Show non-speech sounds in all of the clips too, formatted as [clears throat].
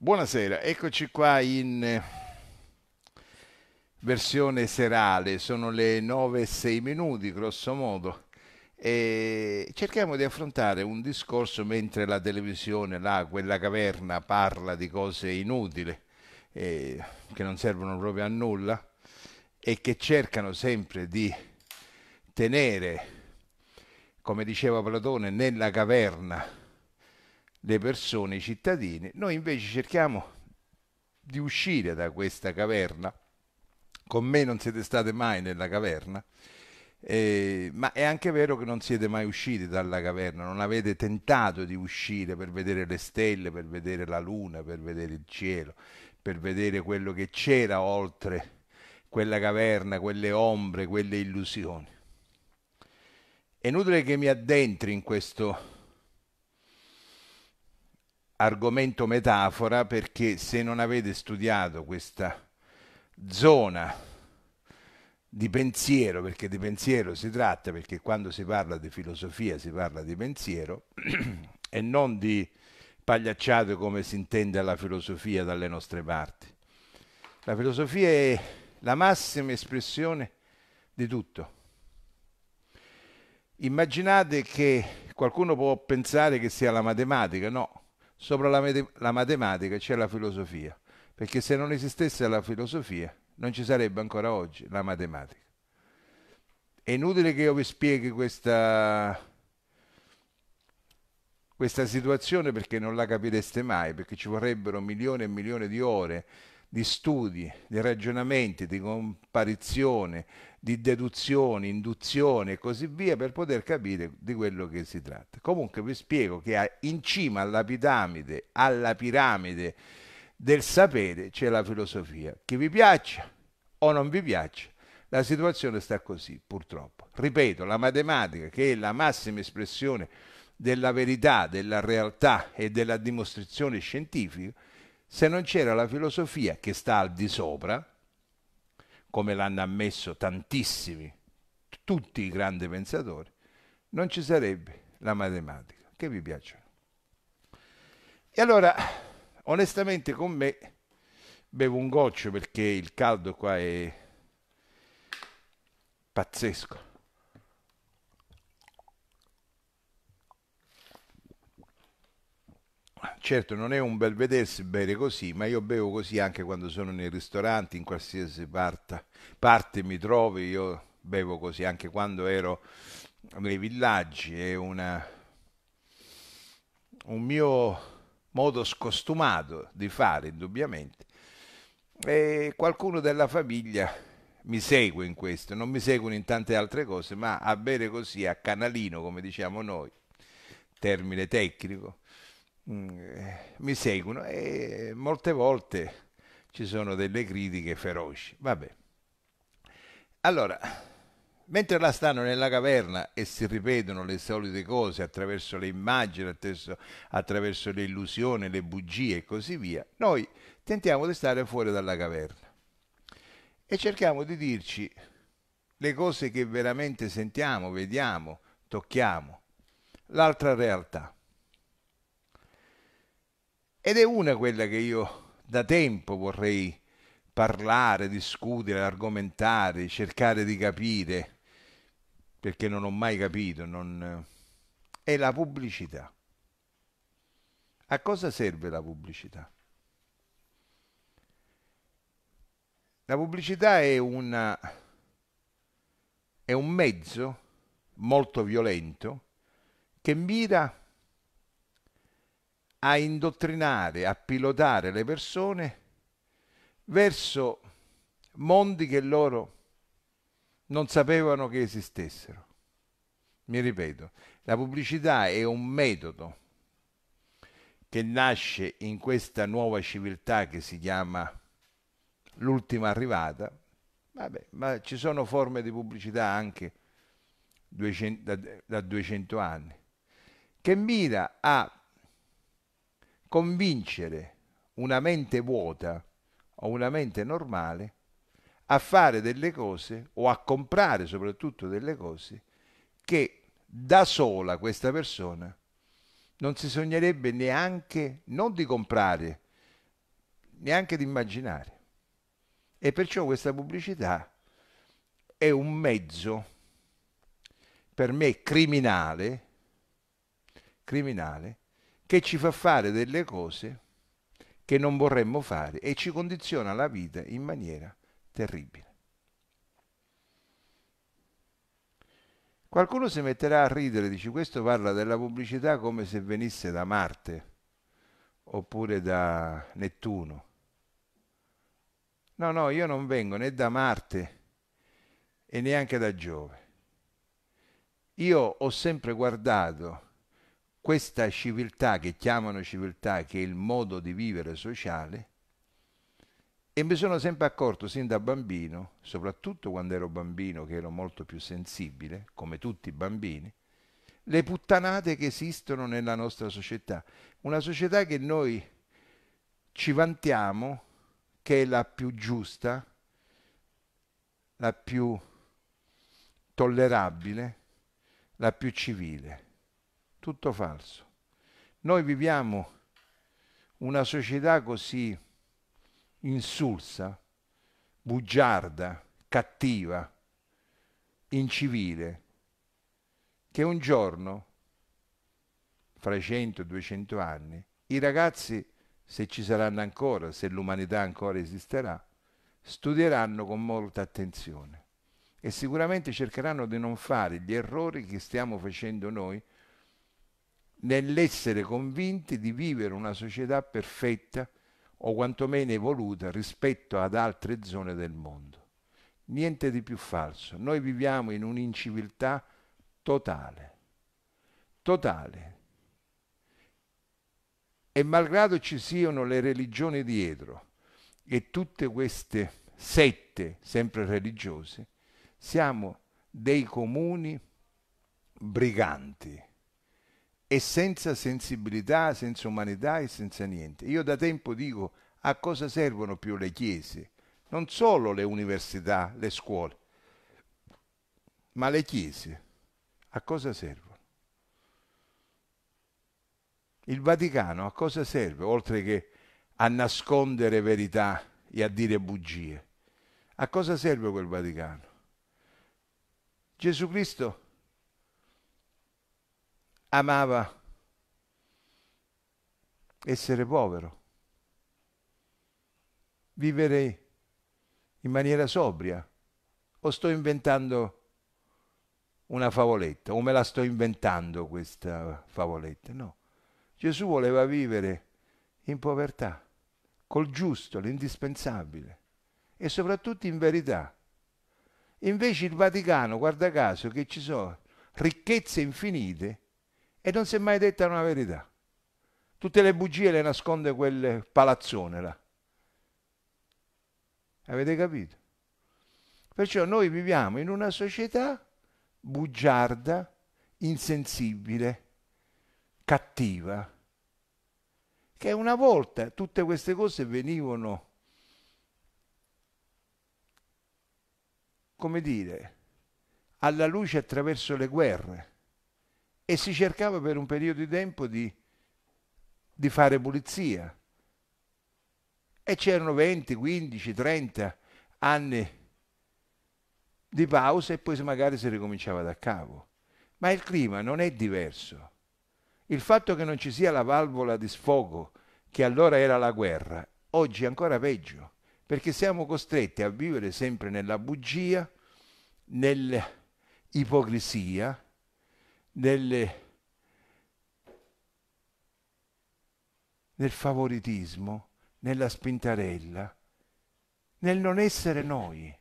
Buonasera, eccoci qua in eh, versione serale, sono le 9 e 6 minuti grosso modo e cerchiamo di affrontare un discorso mentre la televisione, là, quella caverna parla di cose inutili eh, che non servono proprio a nulla e che cercano sempre di tenere, come diceva Platone, nella caverna le persone, i cittadini. Noi invece cerchiamo di uscire da questa caverna. Con me non siete state mai nella caverna, eh, ma è anche vero che non siete mai usciti dalla caverna, non avete tentato di uscire per vedere le stelle, per vedere la luna, per vedere il cielo, per vedere quello che c'era oltre quella caverna, quelle ombre, quelle illusioni. È inutile che mi addentri in questo argomento metafora perché se non avete studiato questa zona di pensiero, perché di pensiero si tratta, perché quando si parla di filosofia si parla di pensiero [clears throat] e non di pagliacciate come si intende la filosofia dalle nostre parti. La filosofia è la massima espressione di tutto. Immaginate che qualcuno può pensare che sia la matematica, no, sopra la, mate- la matematica c'è la filosofia, perché se non esistesse la filosofia non ci sarebbe ancora oggi la matematica. È inutile che io vi spieghi questa, questa situazione perché non la capireste mai, perché ci vorrebbero milioni e milioni di ore di studi, di ragionamenti, di comparizione, di deduzione, induzione e così via per poter capire di quello che si tratta. Comunque vi spiego che in cima alla piramide, alla piramide del sapere c'è la filosofia. Che vi piaccia o non vi piaccia, la situazione sta così, purtroppo. Ripeto, la matematica, che è la massima espressione della verità, della realtà e della dimostrazione scientifica, se non c'era la filosofia che sta al di sopra, come l'hanno ammesso tantissimi, tutti i grandi pensatori, non ci sarebbe la matematica, che vi piacciono. E allora, onestamente con me, bevo un goccio perché il caldo qua è pazzesco. Certo, non è un bel vedersi bere così, ma io bevo così anche quando sono nei ristoranti, in qualsiasi parte, parte mi trovi, io bevo così anche quando ero nei villaggi, è una, un mio modo scostumato di fare, indubbiamente. E qualcuno della famiglia mi segue in questo, non mi seguono in tante altre cose, ma a bere così, a canalino, come diciamo noi, termine tecnico, Mm, eh, mi seguono e molte volte ci sono delle critiche feroci. Vabbè. Allora, mentre la stanno nella caverna e si ripetono le solite cose attraverso le immagini, attraverso, attraverso le illusioni, le bugie e così via, noi tentiamo di stare fuori dalla caverna e cerchiamo di dirci le cose che veramente sentiamo, vediamo, tocchiamo, l'altra realtà. Ed è una quella che io da tempo vorrei parlare, discutere, argomentare, cercare di capire, perché non ho mai capito, non... è la pubblicità. A cosa serve la pubblicità? La pubblicità è, una, è un mezzo molto violento che mira a indottrinare, a pilotare le persone verso mondi che loro non sapevano che esistessero. Mi ripeto, la pubblicità è un metodo che nasce in questa nuova civiltà che si chiama l'ultima arrivata, Vabbè, ma ci sono forme di pubblicità anche 200, da, da 200 anni, che mira a convincere una mente vuota o una mente normale a fare delle cose o a comprare soprattutto delle cose che da sola questa persona non si sognerebbe neanche, non di comprare, neanche di immaginare. E perciò questa pubblicità è un mezzo per me criminale, criminale che ci fa fare delle cose che non vorremmo fare e ci condiziona la vita in maniera terribile. Qualcuno si metterà a ridere, dice questo parla della pubblicità come se venisse da Marte oppure da Nettuno. No, no, io non vengo né da Marte e neanche da Giove. Io ho sempre guardato questa civiltà che chiamano civiltà, che è il modo di vivere sociale, e mi sono sempre accorto sin da bambino, soprattutto quando ero bambino, che ero molto più sensibile, come tutti i bambini, le puttanate che esistono nella nostra società. Una società che noi ci vantiamo, che è la più giusta, la più tollerabile, la più civile tutto falso. Noi viviamo una società così insulsa, bugiarda, cattiva, incivile, che un giorno, fra i 100 e 200 anni, i ragazzi, se ci saranno ancora, se l'umanità ancora esisterà, studieranno con molta attenzione e sicuramente cercheranno di non fare gli errori che stiamo facendo noi nell'essere convinti di vivere una società perfetta o quantomeno evoluta rispetto ad altre zone del mondo. Niente di più falso, noi viviamo in un'inciviltà totale, totale. E malgrado ci siano le religioni dietro e tutte queste sette, sempre religiose, siamo dei comuni briganti e senza sensibilità, senza umanità e senza niente. Io da tempo dico a cosa servono più le chiese, non solo le università, le scuole, ma le chiese. A cosa servono? Il Vaticano a cosa serve, oltre che a nascondere verità e a dire bugie? A cosa serve quel Vaticano? Gesù Cristo amava essere povero, vivere in maniera sobria. O sto inventando una favoletta, o me la sto inventando questa favoletta? No. Gesù voleva vivere in povertà, col giusto, l'indispensabile e soprattutto in verità. Invece il Vaticano, guarda caso, che ci sono ricchezze infinite, e non si è mai detta una verità. Tutte le bugie le nasconde quel palazzone là. Avete capito? Perciò noi viviamo in una società bugiarda, insensibile, cattiva, che una volta tutte queste cose venivano, come dire, alla luce attraverso le guerre e si cercava per un periodo di tempo di, di fare pulizia. E c'erano 20, 15, 30 anni di pausa e poi magari si ricominciava da capo. Ma il clima non è diverso. Il fatto che non ci sia la valvola di sfogo, che allora era la guerra, oggi è ancora peggio, perché siamo costretti a vivere sempre nella bugia, nell'ipocrisia, delle, nel favoritismo, nella spintarella, nel non essere noi.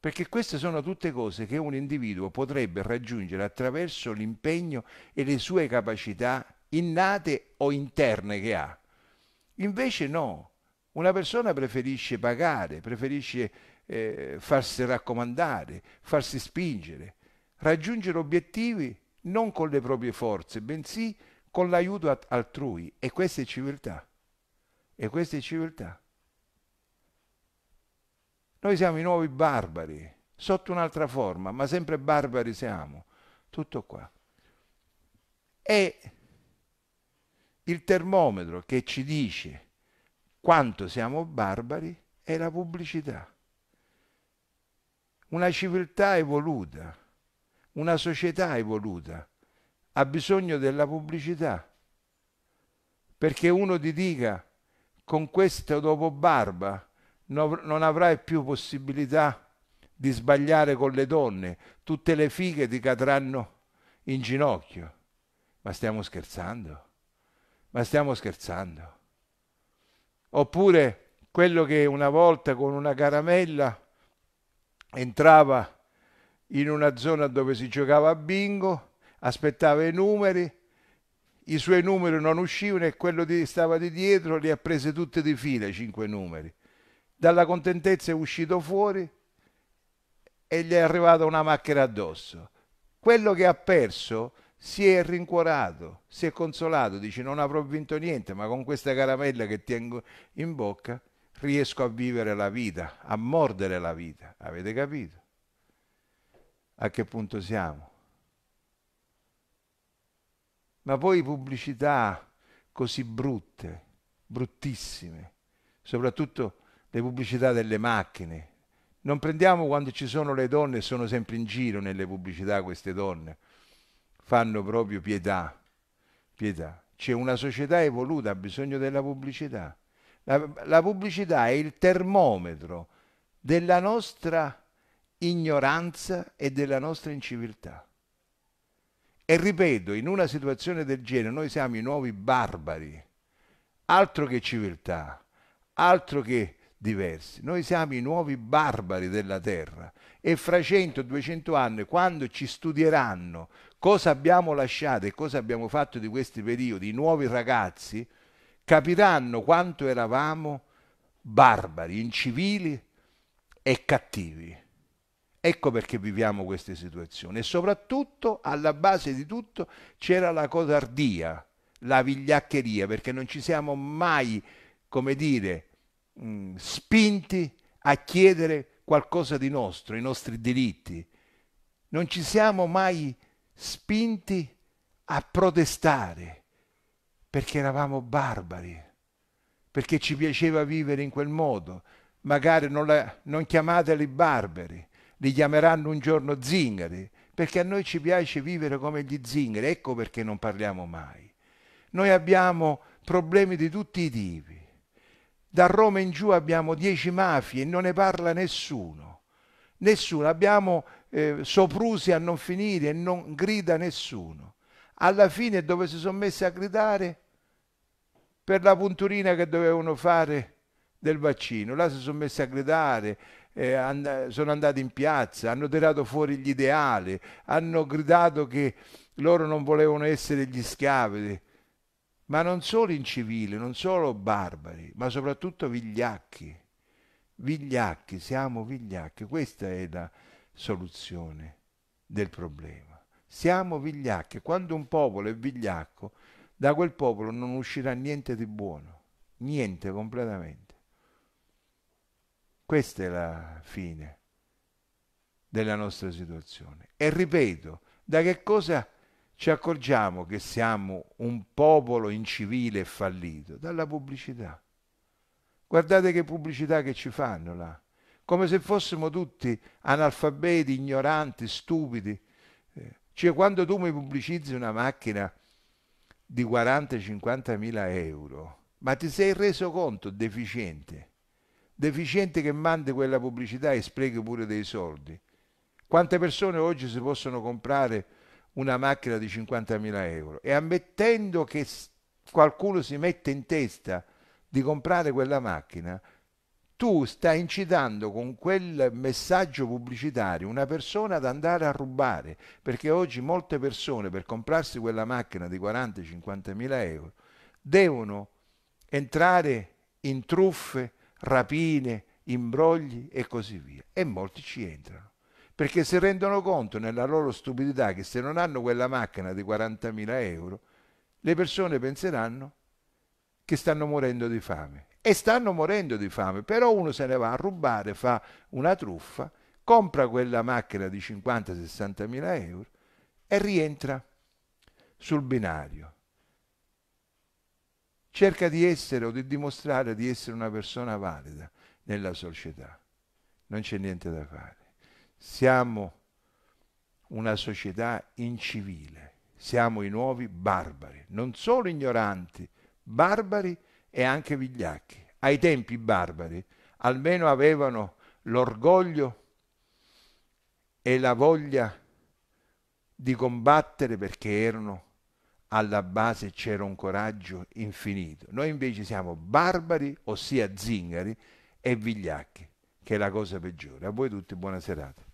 Perché queste sono tutte cose che un individuo potrebbe raggiungere attraverso l'impegno e le sue capacità innate o interne che ha. Invece no, una persona preferisce pagare, preferisce eh, farsi raccomandare, farsi spingere, raggiungere obiettivi non con le proprie forze, bensì con l'aiuto altrui. E questa è civiltà. E questa è civiltà. Noi siamo i nuovi barbari, sotto un'altra forma, ma sempre barbari siamo. Tutto qua. E il termometro che ci dice quanto siamo barbari è la pubblicità. Una civiltà evoluta una società evoluta ha bisogno della pubblicità perché uno ti dica con questo dopo barba no, non avrai più possibilità di sbagliare con le donne, tutte le fighe ti cadranno in ginocchio. Ma stiamo scherzando? Ma stiamo scherzando? Oppure quello che una volta con una caramella entrava in una zona dove si giocava a bingo, aspettava i numeri, i suoi numeri non uscivano e quello che stava di dietro li ha presi tutti di fila, i cinque numeri. Dalla contentezza è uscito fuori e gli è arrivata una macchina addosso. Quello che ha perso si è rincuorato, si è consolato, dice non avrò vinto niente, ma con questa caramella che tengo in bocca riesco a vivere la vita, a mordere la vita, avete capito? a che punto siamo. Ma poi pubblicità così brutte, bruttissime, soprattutto le pubblicità delle macchine. Non prendiamo quando ci sono le donne, sono sempre in giro nelle pubblicità queste donne. Fanno proprio pietà, pietà. C'è una società evoluta, ha bisogno della pubblicità. La, la pubblicità è il termometro della nostra ignoranza e della nostra inciviltà. E ripeto, in una situazione del genere noi siamo i nuovi barbari, altro che civiltà, altro che diversi, noi siamo i nuovi barbari della terra e fra 100-200 anni, quando ci studieranno cosa abbiamo lasciato e cosa abbiamo fatto di questi periodi, i nuovi ragazzi capiranno quanto eravamo barbari, incivili e cattivi. Ecco perché viviamo queste situazioni e soprattutto alla base di tutto c'era la codardia, la vigliaccheria, perché non ci siamo mai, come dire, mm, spinti a chiedere qualcosa di nostro, i nostri diritti. Non ci siamo mai spinti a protestare perché eravamo barbari, perché ci piaceva vivere in quel modo. Magari non, la, non chiamateli barbari, li chiameranno un giorno zingari, perché a noi ci piace vivere come gli zingari, ecco perché non parliamo mai. Noi abbiamo problemi di tutti i tipi. Da Roma in giù abbiamo dieci mafie e non ne parla nessuno. Nessuno, abbiamo eh, soprusi a non finire e non grida nessuno. Alla fine dove si sono messi a gridare? Per la punturina che dovevano fare del vaccino. Là si sono messi a gridare, eh, and- sono andati in piazza, hanno tirato fuori gli ideali, hanno gridato che loro non volevano essere gli schiavi, ma non solo incivili, non solo barbari, ma soprattutto vigliacchi. Vigliacchi, siamo vigliacchi, questa è la soluzione del problema. Siamo vigliacchi, quando un popolo è vigliacco, da quel popolo non uscirà niente di buono, niente completamente. Questa è la fine della nostra situazione. E ripeto, da che cosa ci accorgiamo che siamo un popolo incivile e fallito? Dalla pubblicità. Guardate che pubblicità che ci fanno là, come se fossimo tutti analfabeti, ignoranti, stupidi. Eh, cioè, quando tu mi pubblicizzi una macchina di 40-50 mila euro, ma ti sei reso conto, deficiente, deficiente che mandi quella pubblicità e sprechi pure dei soldi. Quante persone oggi si possono comprare una macchina di 50.000 euro? E ammettendo che qualcuno si mette in testa di comprare quella macchina, tu stai incitando con quel messaggio pubblicitario una persona ad andare a rubare, perché oggi molte persone per comprarsi quella macchina di 40-50.000 euro devono entrare in truffe, rapine, imbrogli e così via. E molti ci entrano perché si rendono conto nella loro stupidità che se non hanno quella macchina di 40.000 euro, le persone penseranno che stanno morendo di fame. E stanno morendo di fame, però uno se ne va a rubare, fa una truffa, compra quella macchina di 50-60.000 euro e rientra sul binario cerca di essere o di dimostrare di essere una persona valida nella società. Non c'è niente da fare. Siamo una società incivile, siamo i nuovi barbari, non solo ignoranti, barbari e anche vigliacchi. Ai tempi i barbari almeno avevano l'orgoglio e la voglia di combattere perché erano alla base c'era un coraggio infinito. Noi invece siamo barbari, ossia zingari, e vigliacchi, che è la cosa peggiore. A voi tutti buona serata.